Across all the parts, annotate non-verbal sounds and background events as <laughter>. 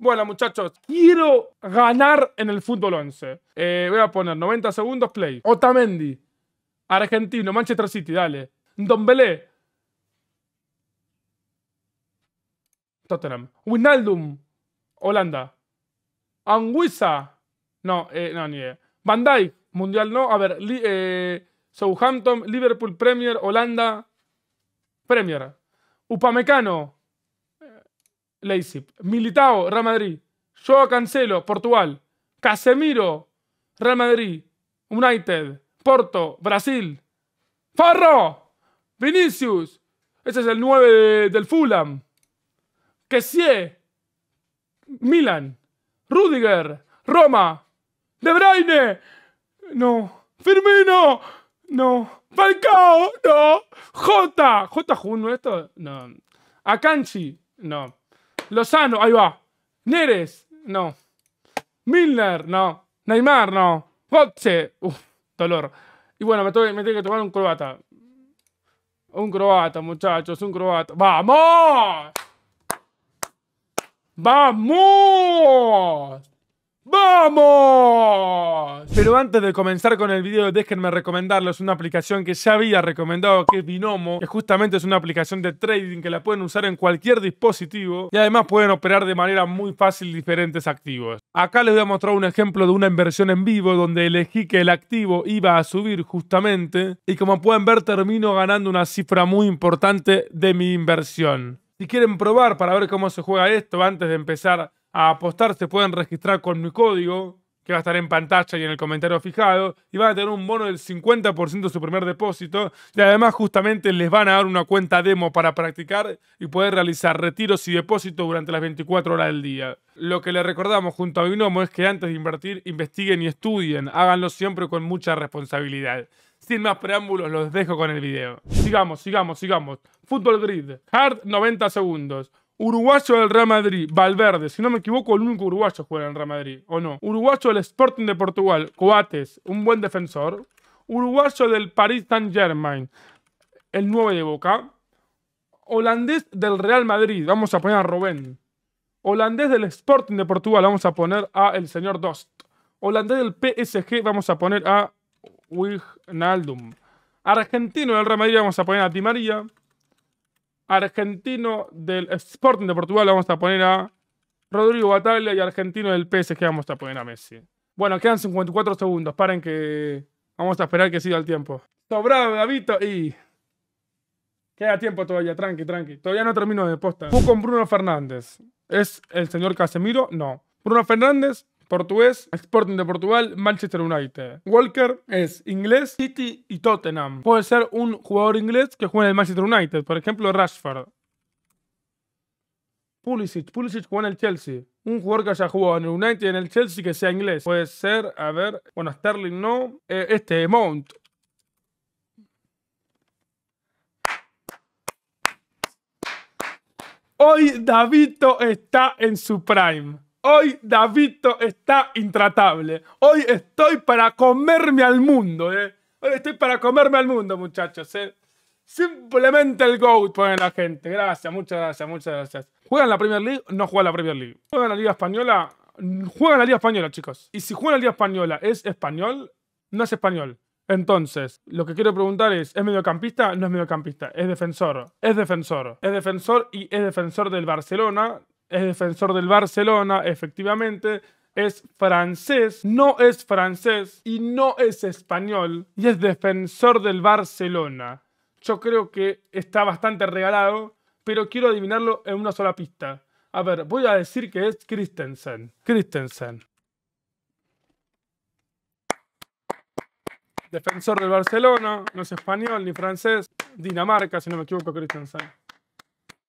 Bueno, muchachos, quiero ganar en el fútbol 11. Eh, voy a poner 90 segundos, play. Otamendi, argentino, Manchester City, dale. Don Belé. Tottenham. Wijnaldum, Holanda. Anguisa. No, eh, no, ni Van Dijk, Mundial no. A ver, eh, Southampton, Liverpool Premier, Holanda. Premier. Upamecano, Leipzig. Militao, Real Madrid. Joao Cancelo, Portugal. Casemiro, Real Madrid. United. Porto, Brasil. Farro, Vinicius. Ese es el 9 del Fulham. Kessie, Milan. Rudiger, Roma. De Bruyne. No. Firmino. No. Falcao. No. Jota. ¿Jota jugó esto? No. Akanchi. No. Lozano, ahí va. Neres, no. Milner, no. Neymar, no. Gotze, uff, dolor. Y bueno, me, tengo que tomar un croata. Un croata, muchachos, un croata. ¡Vamos! ¡Vamos! ¡Vamos! Pero antes de comenzar con el video, déjenme recomendarles una aplicación que ya había recomendado, que es Binomo, que justamente es una aplicación de trading que la pueden usar en cualquier dispositivo y además pueden operar de manera muy fácil diferentes activos. Acá les voy a mostrar un ejemplo de una inversión en vivo donde elegí que el activo iba a subir justamente y como pueden ver termino ganando una cifra muy importante de mi inversión. Si quieren probar para ver cómo se juega esto antes de empezar a apostar se pueden registrar con mi código, que va a estar en pantalla y en el comentario fijado, y van a tener un bono del 50% de su primer depósito, y además justamente les van a dar una cuenta demo para practicar y poder realizar retiros y depósitos durante las 24 horas del día. Lo que les recordamos junto a Binomo es que antes de invertir, investiguen y estudien, háganlo siempre con mucha responsabilidad. Sin más preámbulos, los dejo con el video. Sigamos, sigamos, sigamos. Fútbol Grid, Hard 90 segundos. Uruguayo del Real Madrid, Valverde, si no me equivoco, el único uruguayo juega en el Real Madrid, ¿o no? Uruguayo del Sporting de Portugal, Coates, un buen defensor. Uruguayo del Paris Saint-Germain, el 9 de Boca. Holandés del Real Madrid, vamos a poner a Robén. Holandés del Sporting de Portugal, vamos a poner a el señor Dost. Holandés del PSG, vamos a poner a Wijnaldum. Argentino del Real Madrid, vamos a poner a Di María argentino del Sporting de Portugal vamos a poner a Rodrigo Batalla y argentino del PSG vamos a poner a Messi. Bueno, quedan 54 segundos. Paren que vamos a esperar que siga el tiempo. Sobrado, Davito y... Queda tiempo todavía, tranqui, tranqui. Todavía no termino de posta. Fue con Bruno Fernández. ¿Es el señor Casemiro? No. Bruno Fernández portugués, Sporting de Portugal, Manchester United. Walker es inglés, City y Tottenham. Puede ser un jugador inglés que juega en el Manchester United, por ejemplo Rashford. Pulisic, Pulisic juega en el Chelsea. Un jugador que haya jugado en el United y en el Chelsea que sea inglés. Puede ser, a ver, bueno, Sterling no. Eh, este, Mount, Hoy Davito está en su prime. Hoy Davito está intratable. Hoy estoy para comerme al mundo, ¿eh? Hoy estoy para comerme al mundo, muchachos, ¿eh? Simplemente el GOAT pone la gente. Gracias, muchas gracias, muchas gracias. Juega en la Premier League? No juega en la Premier League. Juega en la Liga Española? juega en la Liga Española, chicos. Y si juega en la Liga Española, ¿es español? No es español. Entonces, lo que quiero preguntar es, ¿es mediocampista? No es mediocampista, es defensor, es defensor, es defensor y es defensor del Barcelona, es defensor del Barcelona, efectivamente, es francés, no es francés y no es español y es defensor del Barcelona. Yo creo que está bastante regalado, pero quiero adivinarlo en una sola pista. A ver, voy a decir que es Christensen. Christensen. Defensor del Barcelona, no es español ni francés. Dinamarca, si no me equivoco, Christensen.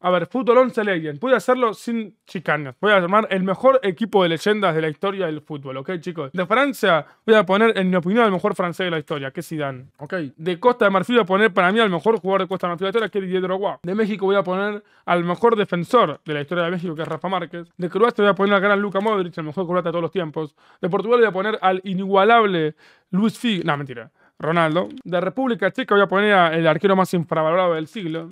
A ver, Fútbol 11 legend, Voy a hacerlo sin chicanas. Voy a llamar el mejor equipo de leyendas de la historia del fútbol, ¿ok, chicos? De Francia, voy a poner, en mi opinión, el mejor francés de la historia, que es Zidane, ¿ok? De Costa de Marfil voy a poner, para mí, al mejor jugador de Costa de Marfil de la historia, que es Didier Drogba. De México voy a poner al mejor defensor de la historia de México, que es Rafa Márquez. De Croacia voy a poner al gran Luca Modric, el mejor croata de todos los tiempos. De Portugal voy a poner al inigualable Luis Figo. No, mentira. Ronaldo. De República Checa voy a poner al arquero más infravalorado del siglo.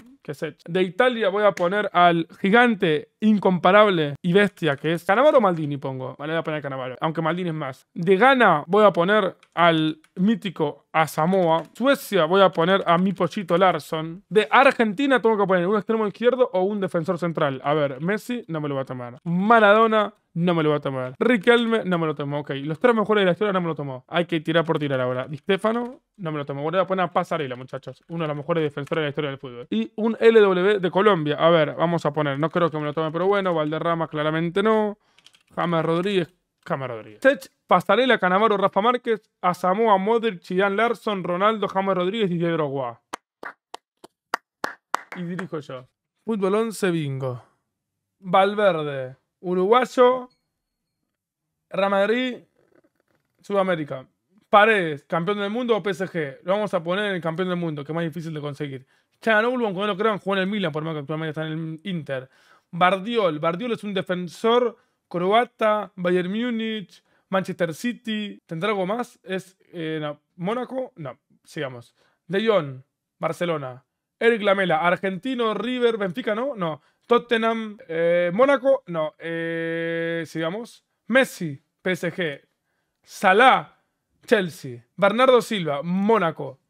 De Italia voy a poner al gigante, incomparable y bestia que es Canavaro o Maldini, pongo. Vale a poner Canavaro, aunque Maldini es más. De Ghana voy a poner al mítico a Samoa. Suecia voy a poner a mi pochito Larson. De Argentina tengo que poner un extremo izquierdo o un defensor central. A ver, Messi no me lo va a tomar. Maradona no me lo voy a tomar. Riquelme, no me lo tomo. Ok, los tres mejores de la historia no me lo tomo. Hay que tirar por tirar ahora. Di Stefano, no me lo tomo. Bueno, voy a poner a Pasarela, muchachos. Uno de los mejores defensores de la historia del fútbol. Y un LW de Colombia. A ver, vamos a poner. No creo que me lo tome, pero bueno. Valderrama, claramente no. James Rodríguez, James Rodríguez. Sech, Pasarela, Canamaro. Rafa Márquez, Asamoa, Modric, Chidán Larson, Ronaldo, James Rodríguez y Diego Guá. Y dirijo yo. Fútbol 11 bingo. Valverde uruguayo, Real Madrid, Sudamérica. Paredes, campeón del mundo o PSG. Lo vamos a poner en el campeón del mundo, que es más difícil de conseguir. Chanoglu, aunque no lo crean, jugó en el Milan, por más que actualmente está en el Inter. Bardiol, Bardiol es un defensor croata, Bayern Múnich, Manchester City. ¿Tendrá algo más? ¿Es eh, Mónaco? No, sigamos. De Jong, Barcelona. Eric Lamela, argentino, River, Benfica, ¿no? No. Tottenham, eh, Mónaco, no, eh, sigamos. Messi, PSG. Salah, Chelsea. Bernardo Silva, Mónaco.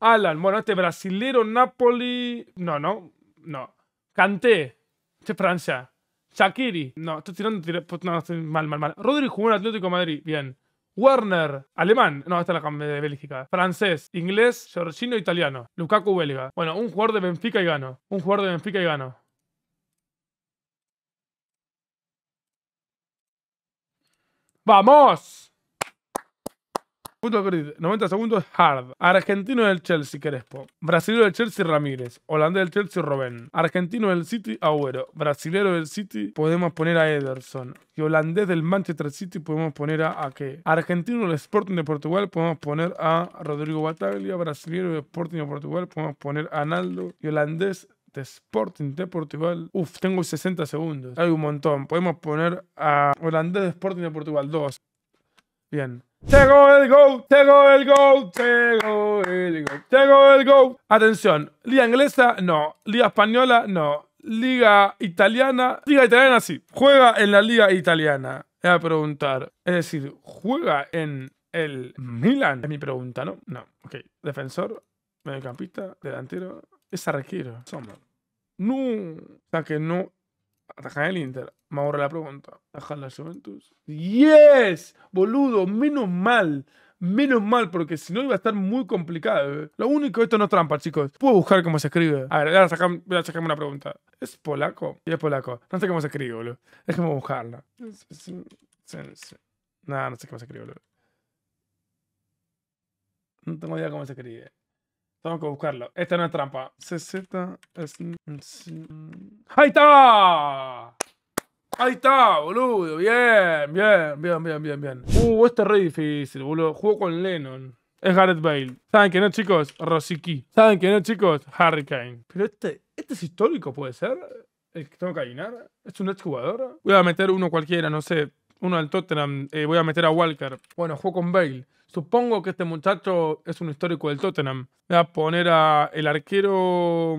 Alan, bueno, este brasilero, Napoli. No, no, no. Kanté, este Francia. Shakiri, no, estoy tirando, pues, mal, mal, mal. Rodri jugó en Atlético Madrid, bien. Werner, alemán, no, esta es la de Bélgica. Francés, inglés, georgino, italiano. Lukaku, belga. Bueno, un jugador de Benfica y gano. Un jugador de Benfica y gano. ¡Vamos! Puto grid, 90 segundos, hard. Argentino del Chelsea, Crespo. Brasilero del Chelsea, Ramírez. Holandés del Chelsea, Robben. Argentino del City, Agüero. Brasilero del City, podemos poner a Ederson. Y holandés del Manchester City, podemos poner a, a qué. Argentino del Sporting de Portugal, podemos poner a Rodrigo Bataglia. Brasilero del Sporting de Portugal, podemos poner a Naldo. Y holandés de Sporting de Portugal. Uf, tengo 60 segundos. Hay un montón. Podemos poner a holandés de Sporting de Portugal dos. Bien. ¡Tengo el gol! ¡Tengo el gol! ¡Tengo el gol! ¡Tengo el gol! Atención, liga inglesa, no. Liga española, no. Liga italiana, liga italiana sí. Juega en la liga italiana. Voy a preguntar. Es decir, juega en el Milan. Es mi pregunta, ¿no? No. Ok. Defensor, mediocampista, delantero, requiere. No. O sea que no. atajar el Inter. Me ahorra la pregunta. Atajar la Juventus? ¡Yes! Boludo, menos mal. Menos mal, porque si no iba a estar muy complicado. Eh. Lo único, esto no trampa, chicos. Puedo buscar cómo se escribe. A ver, voy a sacarme una pregunta. ¿Es polaco? Sí, es polaco. No sé cómo se escribe, boludo. Déjame buscarla. Nada, no sé cómo se escribe, boludo. No tengo idea cómo se escribe. Tengo que buscarlo. Esta no es trampa. CZ ¡Ahí está! Ahí está, boludo. Bien, bien, bien, bien, bien, bien. Uh, este es re difícil, boludo. Juego con Lennon. Es Gareth Bale. ¿Saben que no, chicos? Rosicky. ¿Saben que no, chicos? Harry Kane. Pero este, este es histórico, ¿puede ser? ¿El que tengo que adivinar? ¿Es un exjugador? Voy a meter uno cualquiera, no sé. Uno del Tottenham. Eh, voy a meter a Walker. Bueno, juego con Bale. Supongo que este muchacho es un histórico del Tottenham. Voy a poner a el arquero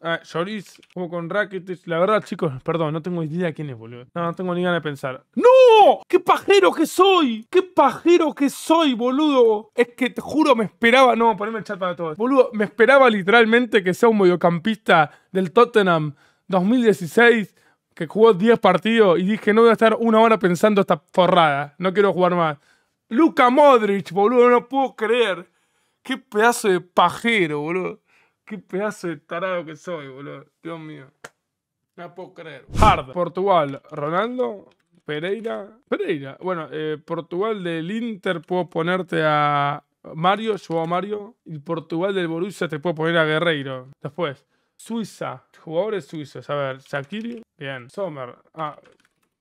Ah, a Lloris con Rakitic. La verdad, chicos, perdón, no tengo idea quién es, boludo. No, no tengo ni ganas de pensar. ¡No! ¡Qué pajero que soy! ¡Qué pajero que soy, boludo! Es que te juro, me esperaba. No, poneme el chat para todos. Boludo, me esperaba literalmente que sea un mediocampista del Tottenham 2016 que jugó 10 partidos y dije, no voy a estar una hora pensando esta forrada. No quiero jugar más. Luca Modric, boludo, no puedo creer. Qué pedazo de pajero, boludo. Qué pedazo de tarado que soy, boludo. Dios mío. No puedo creer. Hard. Portugal, Ronaldo. Pereira. Pereira. Bueno, eh, Portugal del Inter puedo ponerte a Mario, yo a Mario. Y Portugal del Borussia te puedo poner a Guerreiro. Después, Suiza. Jugadores suizos. A ver, Shakiri. Bien. Sommer. Ah,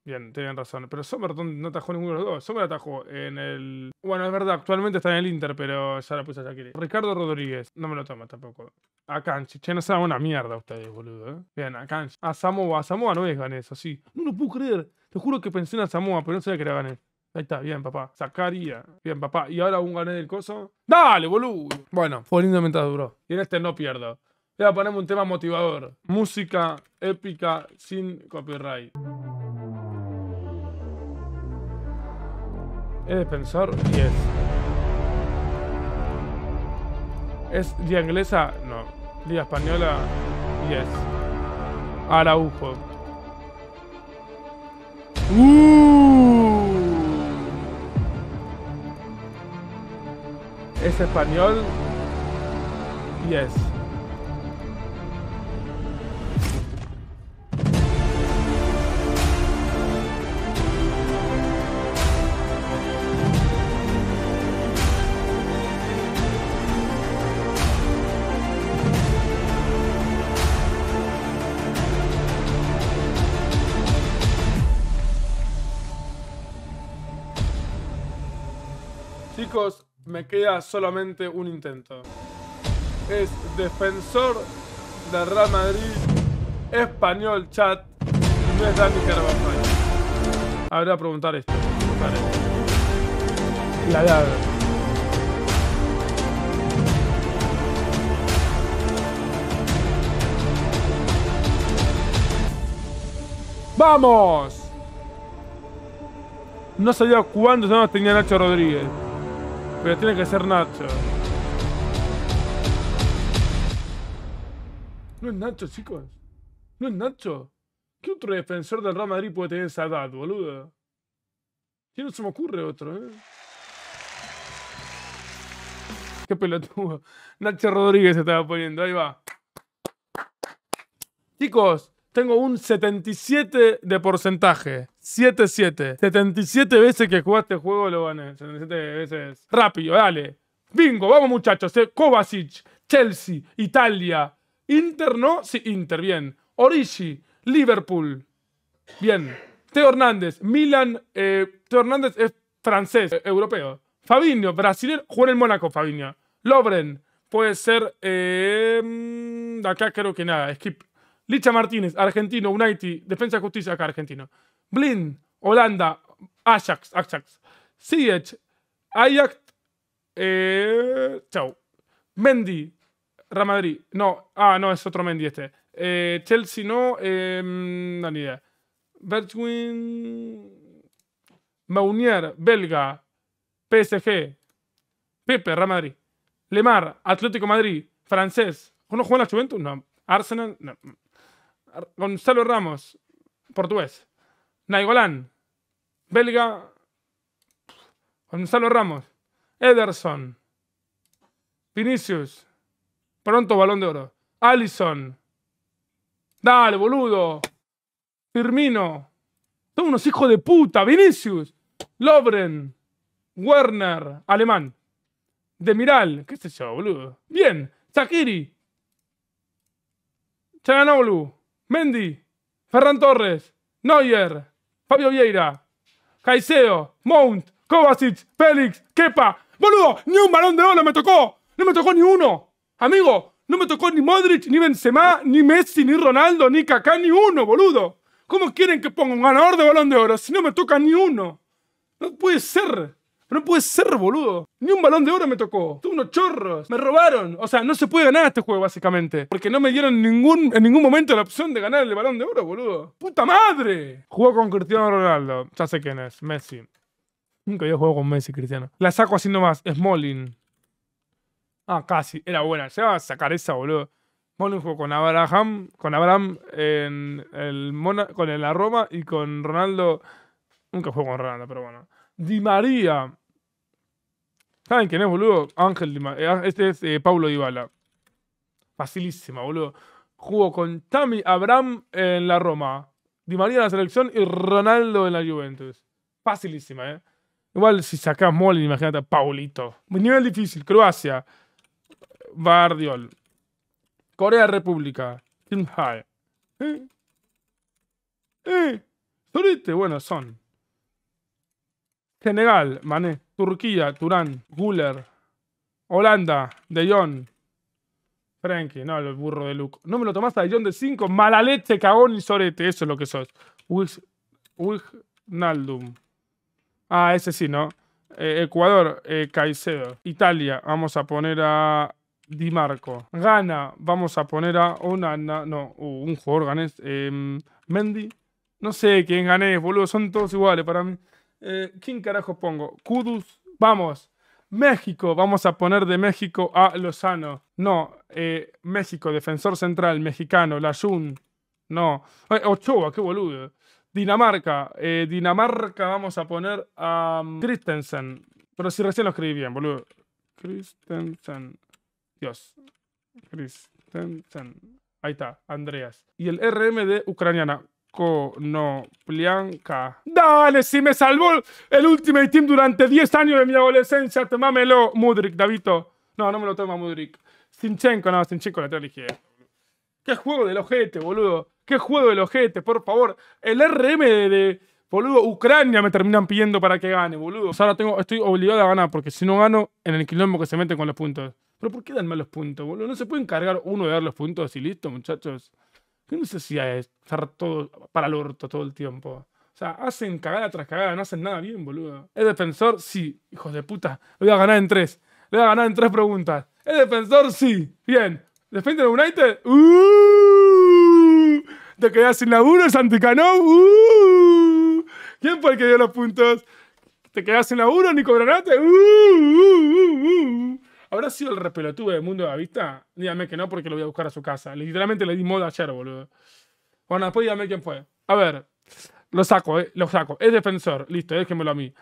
Bien, tenían razón. Pero Somerton no atajó ninguno de los dos. Sommer atajó en el. Bueno, es verdad, actualmente está en el Inter, pero ya la puse a Shakiri. Ricardo Rodríguez, no me lo toma tampoco. A Che, no saben una mierda ustedes, boludo. ¿eh? Bien, a A Samoa. A Samoa no es Ganés, así. No lo puedo creer. Te juro que pensé en a Samoa, pero no sabía que era gané. Ahí está, bien, papá. Sacaría. Bien, papá. Y ahora un gané del coso. ¡Dale, boludo! Bueno, fue lindo mientras duró. Y en este no pierdo. Le voy a poner un tema motivador. Música épica sin copyright. ¿Es defensor? yes. ¿Es de Inglesa? No. ¿De Española, yes. Araujo. Uh. ¿Es español? Yes. me queda solamente un intento. Es defensor de Real Madrid, español chat, y no es Dani Carvajal. Habría que preguntar esto. La llave. ¡Vamos! No sabía cuántos años tenía Nacho Rodríguez tiene que ser Nacho. No es Nacho, chicos. No es Nacho. ¿Qué otro defensor del Real Madrid puede tener esa edad, boludo? Si no se me ocurre otro, ¿eh? Qué pelotudo. <laughs> Nacho Rodríguez se estaba poniendo, ahí va. Chicos, tengo un 77 de porcentaje. 7-7. 77 veces que jugaste el juego lo gané. 77 veces. Rápido, dale. Bingo, vamos muchachos. Eh. Kovacic, Chelsea, Italia. Inter no, sí, Inter, bien. Origi, Liverpool. Bien. Teo Hernández, Milan. Eh, Teo Hernández es francés, eh, europeo. Fabinho, brasileño. Juega en el Mónaco, Fabinho. Lobren, puede ser. Mm, acá creo que nada, skip. Licha Martínez, argentino, United, Defensa de Justicia acá, argentino. Blin, Holanda, Ajax, Ajax, Ziyech, Ajax, eh, chau, Mendy, Real Madrid, no, ah, no, es otro Mendy este, eh, Chelsea no, eh, no, ni idea, Maunier, belga, PSG, Pepe, Real Madrid, Lemar, Atlético Madrid, francés, ¿uno juega en la Juventus? No, Arsenal, no. Gonzalo Ramos, portugués. Naigolán, belga, Gonzalo Ramos, Ederson, Vinicius, pronto balón de oro, Allison, dale boludo, Firmino, son unos hijos de puta, Vinicius, Lobren, Werner, alemán, Demiral, qué sé yo, boludo, bien, Zakiri, Chaganoglu, Mendy, Ferran Torres, Neuer, Fabio Vieira, Caicedo, Mount, Kovacic, Félix, Kepa. ¡Boludo! ¡Ni un balón de oro me tocó! ¡No me tocó ni uno! Amigo, no me tocó ni Modric, ni Benzema, ni Messi, ni Ronaldo, ni Kaká, ni uno, boludo. ¿Cómo quieren que ponga un ganador de balón de oro si no me toca ni uno? No puede ser. Pero no puede ser, boludo. Ni un balón de oro me tocó. Tú unos chorros. Me robaron. O sea, no se puede ganar este juego, básicamente. Porque no me dieron ningún, en ningún momento la opción de ganar el balón de oro, boludo. ¡Puta madre! Juego con Cristiano Ronaldo. Ya sé quién es. Messi. Nunca yo juego con Messi, Cristiano. La saco así nomás. Smalling. Ah, casi. Era buena. Se va a sacar esa, boludo. Smalling jugó con Abraham, con Abraham en el Mona, con el Roma y con Ronaldo. Nunca juego con Ronaldo, pero bueno. Di María. ¿Saben quién es, boludo? Ángel eh, ah, Este es eh, Paulo Dybala. Facilísima, boludo. Jugó con Tammy Abraham en la Roma. Di María en la selección y Ronaldo en la Juventus. Facilísima, ¿eh? Igual si sacás Molin, imagínate, Paulito. Nivel difícil. Croacia. Bardiol. Corea República. Kim ¿Eh? eh bueno, son. Senegal, Mané. Turquía, Turán, Guller. Holanda, De Jong. Frankie, no, el burro de Luke. No me lo tomaste a De Jong de 5. Mala cagón y sorete. Eso es lo que sos. Naldum, Ah, ese sí, ¿no? Eh, Ecuador, eh, Caicedo. Italia, vamos a poner a Di Marco. Ghana, vamos a poner a una... No, uh, un jugador ganés. Em, Mendy. No sé quién ganés, boludo. Son todos iguales para mí. Eh, ¿Quién carajo pongo? Kudus, vamos. México, vamos a poner de México a Lozano. No, eh, México, defensor central, mexicano, Layun. No, eh, Ochoa, qué boludo. Dinamarca, Dinamarca, vamos a poner a mm, Christensen. Pero si recién lo escribí bien, boludo. Christensen. Dios. Christensen. Ahí está, Andreas. Y el RM de Ucraniana. No, Plianka. Dale, si me salvó el Ultimate Team durante 10 años de mi adolescencia, tomámelo, Mudrik, Davito. No, no me lo toma Mudrik. Sinchenko, no, Sinchenko la traje Qué juego del ojete, boludo. Qué juego del ojete, por favor. El RM de, boludo, Ucrania me terminan pidiendo para que gane, boludo. ahora tengo, estoy obligado a ganar, porque si no gano, en el quilombo que se mete con los puntos. Pero ¿por qué dan malos puntos, boludo? No se puede encargar uno de dar los puntos y listo, muchachos. ¿Qué necesidad es estar todo para el orto todo el tiempo? O sea, hacen cagada tras cagada, no hacen nada bien, boludo. ¿Es defensor? Sí. Hijos de puta, lo voy a ganar en tres. Le voy a ganar en tres preguntas. ¿Es defensor? Sí. Bien. ¿Defender United? ¡Uh! ¿Te quedas sin laburo, Santicano? ¡Uh! ¿Quién fue el que dio los puntos? ¿Te quedas sin laburo, Nico Granate? ¡Uh! ¡Uh! ¡Uh! ¿Habrá sido el repelotudo del mundo de la Vista? Dígame que no, porque lo voy a buscar a su casa. Literalmente le di moda ayer, boludo. Bueno, después dígame quién fue. A ver, lo saco, eh, lo saco. Es defensor, listo, déjenmelo a mí.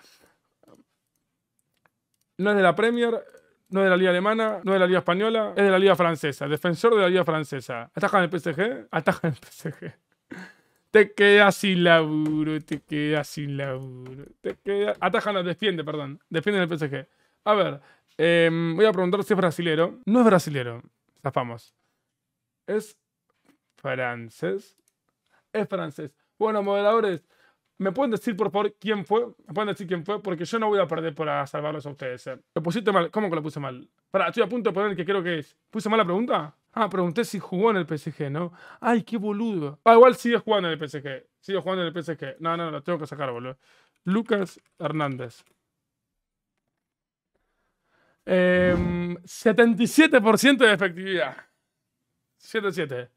No es de la Premier, no es de la Liga Alemana, no es de la Liga Española, es de la Liga Francesa. Defensor de la Liga Francesa. ¿Ataja el PSG? Ataja el PSG. Te quedas sin laburo, te quedas sin laburo. Te queda Ataja, no, defiende, perdón. Defiende en el PSG. A ver, Em, voy a preguntar si es brasilero. No es brasilero. Zafamos. Es francés. Es francés. Bueno, moderadores, ¿me pueden decir por favor quién fue? ¿Me pueden decir quién fue? Porque yo no voy a perder para salvarlos a ustedes. Eh. Lo pusiste mal. ¿Cómo que lo puse mal? Pará, estoy a punto de poner que creo que es. ¿Puse mal la pregunta? Ah, pregunté si jugó en el PSG, ¿no? Ay, qué boludo. Ah, igual sigue jugando en el PSG. Sigue jugando en el PSG. No, no, no, lo tengo que sacar, boludo. Lucas Hernández. Eh, em, 77% de efectividad. 77.